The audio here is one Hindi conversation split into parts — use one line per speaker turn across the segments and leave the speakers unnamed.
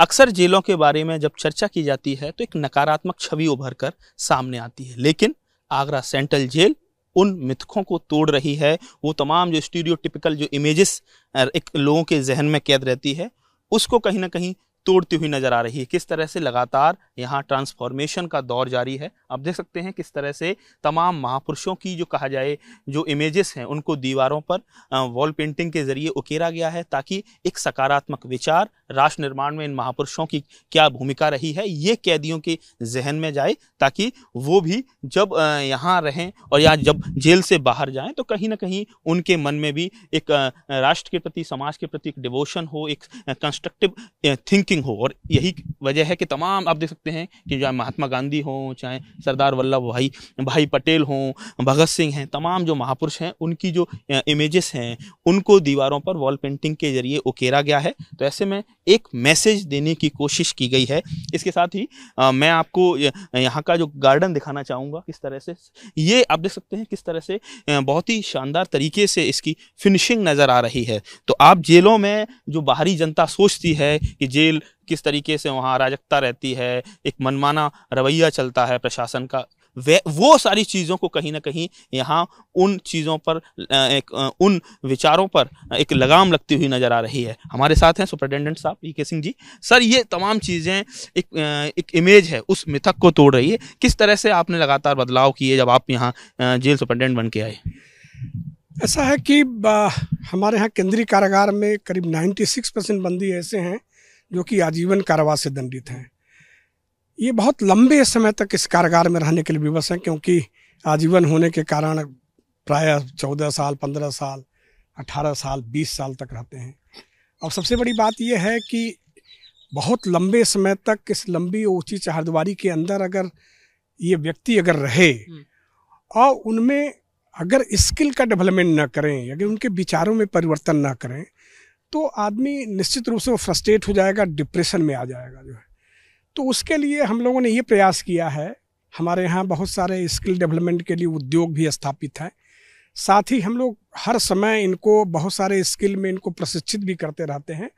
अक्सर जेलों के बारे में जब चर्चा की जाती है तो एक नकारात्मक छवि उभर कर सामने आती है लेकिन आगरा सेंट्रल जेल उन मिथकों को तोड़ रही है वो तमाम जो स्टूडियो टिपिकल जो इमेजेस एक लोगों के जहन में कैद रहती है उसको कहीं ना कहीं तोड़ती हुई नज़र आ रही है किस तरह से लगातार यहाँ ट्रांसफॉर्मेशन का दौर जारी है आप देख सकते हैं किस तरह से तमाम महापुरुषों की जो कहा जाए जो इमेजेस हैं उनको दीवारों पर वॉल पेंटिंग के जरिए उकेरा गया है ताकि एक सकारात्मक विचार राष्ट्र निर्माण में इन महापुरुषों की क्या भूमिका रही है ये कैदियों के जहन में जाए ताकि वो भी जब यहाँ रहें और या जब जेल से बाहर जाएँ तो कहीं ना कहीं उनके मन में भी एक राष्ट्र के प्रति समाज के प्रति एक डिवोशन हो एक कंस्ट्रक्टिव थिंकिंग हो और यही वजह है कि तमाम आप देख सकते हैं कि चाहे महात्मा गांधी हों चाहे सरदार वल्लभ भाई भाई पटेल हों भगत सिंह हैं तमाम जो महापुरुष हैं उनकी जो इमेजेस हैं उनको दीवारों पर वॉल पेंटिंग के जरिए उकेरा गया है तो ऐसे में एक मैसेज देने की कोशिश की गई है इसके साथ ही आ, मैं आपको यहाँ का जो गार्डन दिखाना चाहूँगा किस तरह से ये आप देख सकते हैं किस तरह से बहुत ही शानदार तरीके से इसकी फिनिशिंग नज़र आ रही है तो आप जेलों में जो बाहरी जनता सोचती है कि जेल किस तरीके से वहाँ अराजकता रहती है एक मनमाना रवैया चलता है प्रशासन का वे वो सारी चीज़ों को कहीं ना कहीं यहाँ उन चीज़ों पर एक उन विचारों पर एक लगाम लगती हुई नज़र आ रही है हमारे साथ हैं सुपरिटेंडेंट साहब पी के सिंह जी सर ये तमाम चीज़ें एक एक इमेज है उस मिथक को तोड़ रही है किस तरह से आपने लगातार बदलाव किए जब आप यहाँ जेल सुपरिटेंडेंट बन के आए
ऐसा है कि हमारे यहाँ केंद्रीय कारागार में करीब 96 परसेंट बंदी ऐसे हैं जो कि आजीवन कारावास से दंडित हैं ये बहुत लंबे समय तक इस कारागार में रहने के लिए विवश हैं क्योंकि आजीवन होने के कारण प्राय चौदह साल पंद्रह साल अठारह साल बीस साल तक रहते हैं और सबसे बड़ी बात यह है कि बहुत लंबे समय तक इस लंबी ऊंची चारदीवारी के अंदर अगर ये व्यक्ति अगर रहे हम्म। और उनमें अगर स्किल का डेवलपमेंट ना करें अगर उनके विचारों में परिवर्तन ना करें तो आदमी निश्चित रूप से वो फ्रस्ट्रेट हो जाएगा डिप्रेशन में आ जाएगा जो है तो उसके लिए हम लोगों ने ये प्रयास किया है हमारे यहाँ बहुत सारे स्किल डेवलपमेंट के लिए उद्योग भी स्थापित हैं साथ ही हम लोग हर समय इनको बहुत सारे स्किल में इनको प्रशिक्षित भी करते रहते हैं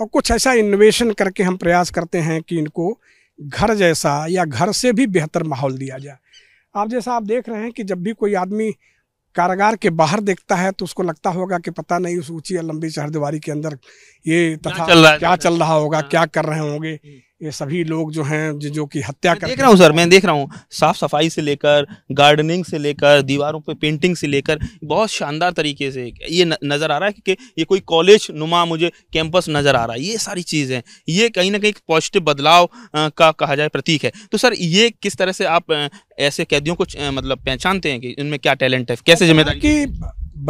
और कुछ ऐसा इनोवेशन करके हम प्रयास करते हैं कि इनको घर जैसा या घर से भी बेहतर माहौल दिया जाए आप जैसा आप देख रहे हैं कि जब भी कोई आदमी कारागार के बाहर देखता है तो उसको लगता होगा कि पता नहीं उस ऊंची लंबी चहरदीवारी के अंदर ये तथा क्या चल रहा होगा हाँ। क्या कर रहे होंगे हम्म। ये सभी लोग जो हैं जो जो कि हत्या कर देख रहा हूँ सर मैं देख रहा हूँ साफ सफाई से
लेकर गार्डनिंग से लेकर दीवारों पे पेंटिंग से लेकर बहुत शानदार तरीके से ये नज़र आ रहा है कि ये कोई कॉलेज नुमा मुझे कैंपस नज़र आ रहा है ये सारी चीज़ें ये कहीं ना कहीं पॉजिटिव बदलाव का कहा जाए प्रतीक है तो सर ये किस तरह से आप ऐसे कैदियों को मतलब पहचानते हैं कि इनमें क्या टैलेंट है कैसे जिम्मेदारी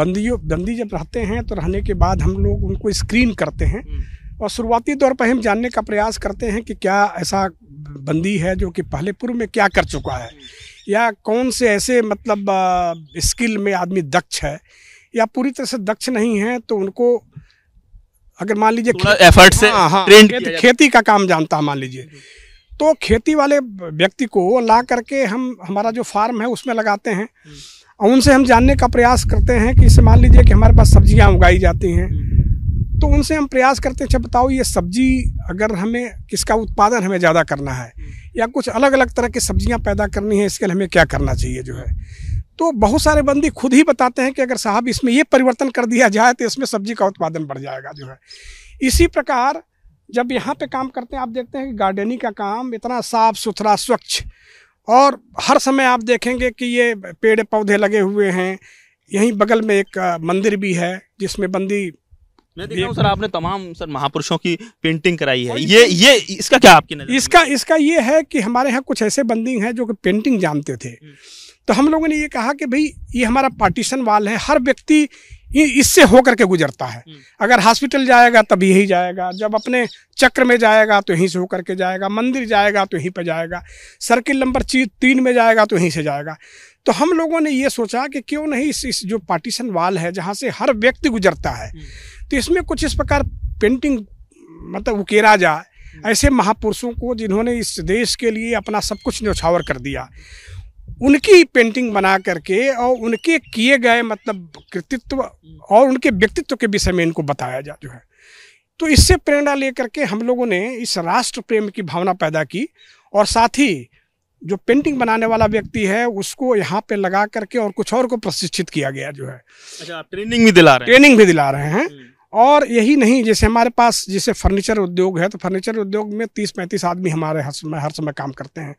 बंदियों बंदी जब रहते हैं तो रहने के बाद हम लोग उनको स्क्रीन करते हैं हम्म। और शुरुआती तौर पर हम जानने का प्रयास करते हैं कि क्या ऐसा बंदी है जो कि पहले पूर्व में क्या कर चुका है या कौन से ऐसे मतलब स्किल में आदमी दक्ष है या पूरी तरह से दक्ष नहीं है तो उनको अगर मान लीजिए एफर्ट से हाँ, हाँ, खेती, खेती का काम जानता है मान लीजिए तो खेती वाले व्यक्ति को ला करके हम हमारा जो फार्म है उसमें लगाते हैं और उनसे हम जानने का प्रयास करते हैं कि इसे मान लीजिए कि हमारे पास सब्जियां उगाई जाती हैं तो उनसे हम प्रयास करते थे अच्छा बताओ ये सब्जी अगर हमें किसका उत्पादन हमें ज़्यादा करना है या कुछ अलग अलग तरह की सब्जियां पैदा करनी है इसके लिए हमें क्या करना चाहिए जो है तो बहुत सारे बंदी खुद ही बताते हैं कि अगर साहब इसमें ये परिवर्तन कर दिया जाए तो इसमें सब्जी का उत्पादन बढ़ जाएगा जो है इसी प्रकार जब यहाँ पे काम करते हैं आप देखते हैं कि गार्डनिंग का काम इतना साफ़ सुथरा स्वच्छ और हर समय आप देखेंगे कि ये पेड़ पौधे लगे हुए हैं यहीं बगल में एक मंदिर भी है जिसमें बंदी
मैं देख तो सर आपने तमाम सर महापुरुषों की पेंटिंग कराई है ये ये इसका क्या आपकी नजर इसका
इसका ये है कि हमारे यहाँ कुछ ऐसे बंदिंग हैं जो कि पेंटिंग जानते थे हम्म। तो हम लोगों ने ये कहा कि भाई ये हमारा पार्टीशन वाल है हर व्यक्ति इससे होकर के गुजरता है हम्म। अगर हॉस्पिटल जाएगा तब यही जाएगा जब अपने चक्र में जाएगा तो यहीं से होकर के जाएगा मंदिर जाएगा तो यहीं पर जाएगा सर्किल नंबर तीन में जाएगा तो यहीं से जाएगा तो हम लोगों ने ये सोचा कि क्यों नहीं इस, इस जो पार्टीशन वाल है जहाँ से हर व्यक्ति गुजरता है हम्म। तो इसमें कुछ इस प्रकार पेंटिंग मतलब उकेरा जाए हम्म। ऐसे महापुरुषों को जिन्होंने इस देश के लिए अपना सब कुछ न्यौछावर कर दिया उनकी पेंटिंग बना करके और उनके किए गए मतलब कृतित्व और उनके व्यक्तित्व के विषय में इनको बताया जा जो है तो इससे प्रेरणा लेकर के हम लोगों ने इस राष्ट्र प्रेम की भावना पैदा की और साथ ही जो पेंटिंग बनाने वाला व्यक्ति है उसको यहाँ पे लगा करके और कुछ और को प्रशिक्षित किया गया जो है
अच्छा ट्रेनिंग भी दिला रहे हैं ट्रेनिंग
भी दिला रहे हैं हम्म। और यही नहीं जैसे हमारे पास जैसे फर्नीचर उद्योग है तो फर्नीचर उद्योग में तीस पैंतीस आदमी हमारे हर समय हर समय काम करते हैं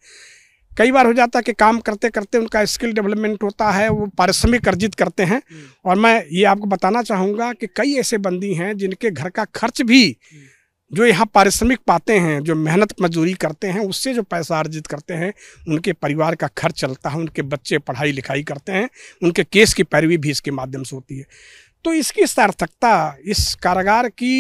कई बार हो जाता है कि काम करते करते उनका स्किल डेवलपमेंट होता है वो पारिश्रमिक अर्जित करते हैं हम्म। और मैं ये आपको बताना चाहूँगा कि कई ऐसे बंदी हैं जिनके घर का खर्च भी हम्म। जो यहाँ पारिश्रमिक पाते हैं जो मेहनत मजदूरी करते हैं उससे जो पैसा अर्जित करते हैं उनके परिवार का खर्च चलता है उनके बच्चे पढ़ाई लिखाई करते हैं उनके केस की पैरवी भी इसके माध्यम से होती है तो इसकी सार्थकता इस कारागार की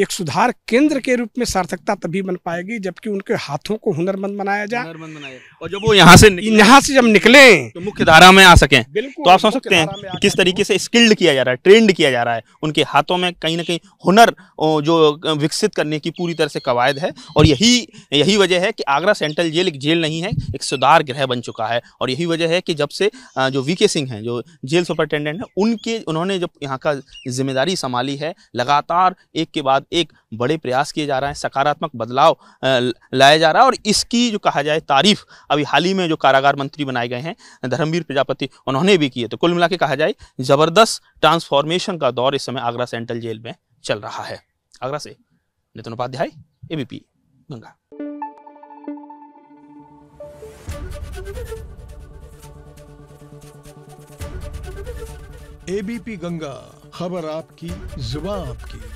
एक सुधार केंद्र के रूप में सार्थकता तभी बन पाएगी जबकि उनके हाथों को हुनरमंद बनाया जाए हुनरमंद बनाया और जब वो यहाँ से यहाँ से जब निकले
तो मुख्य धारा में आ सके तो आप समझ सकते हैं किस तरीके से स्किल्ड किया जा रहा है ट्रेंड किया जा रहा है उनके हाथों में कहीं ना कहीं हुनर जो विकसित करने की पूरी तरह से कवायद है और यही यही वजह है कि आगरा सेंट्रल जेल एक जेल नहीं है एक सुधार गृह बन चुका है और यही वजह है कि जब से जो वी के सिंह हैं जो जेल सुपरिटेंडेंट हैं उनके उन्होंने जब यहाँ का जिम्मेदारी संभाली है लगातार एक के बाद एक बड़े प्रयास किए जा रहे हैं सकारात्मक बदलाव लाया जा रहा है और इसकी जो कहा जाए तारीफ अभी हाल ही में जो कारागार मंत्री बनाए गए हैं धर्मवीर प्रजापति उन्होंने भी किए तो कुल मिला कहा जाए ज़बरदस्त ट्रांसफॉर्मेशन का दौर इस समय आगरा सेंट्रल जेल में चल रहा है आगरा से नितिन उपाध्याय एबीपी गंगा
एबीपी गंगा खबर आपकी जुबा आपकी